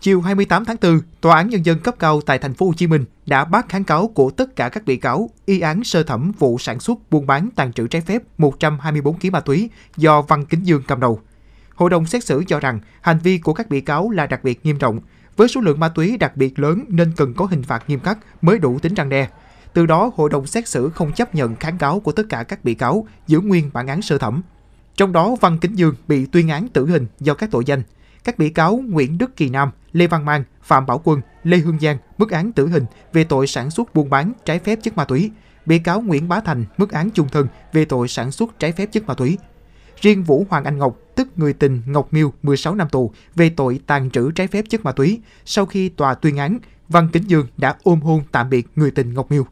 Chiều 28 tháng 4, Tòa án Nhân dân cấp cao tại thành phố Hồ Chí Minh đã bác kháng cáo của tất cả các bị cáo y án sơ thẩm vụ sản xuất, buôn bán, tàn trữ trái phép 124 kg ma túy do Văn Kính Dương cầm đầu. Hội đồng xét xử cho rằng hành vi của các bị cáo là đặc biệt nghiêm trọng, với số lượng ma túy đặc biệt lớn nên cần có hình phạt nghiêm khắc mới đủ tính răng đe. Từ đó, hội đồng xét xử không chấp nhận kháng cáo của tất cả các bị cáo giữ nguyên bản án sơ thẩm. Trong đó, Văn Kính Dương bị tuyên án tử hình do các tội danh – các bị cáo Nguyễn Đức Kỳ Nam, Lê Văn Mang, Phạm Bảo Quân, Lê Hương Giang mức án tử hình về tội sản xuất buôn bán trái phép chất ma túy. Bị cáo Nguyễn Bá Thành mức án chung thân về tội sản xuất trái phép chất ma túy. Riêng Vũ Hoàng Anh Ngọc, tức người tình Ngọc Miêu 16 năm tù về tội tàn trữ trái phép chất ma túy, sau khi tòa tuyên án, Văn Kính Dương đã ôm hôn tạm biệt người tình Ngọc Miêu.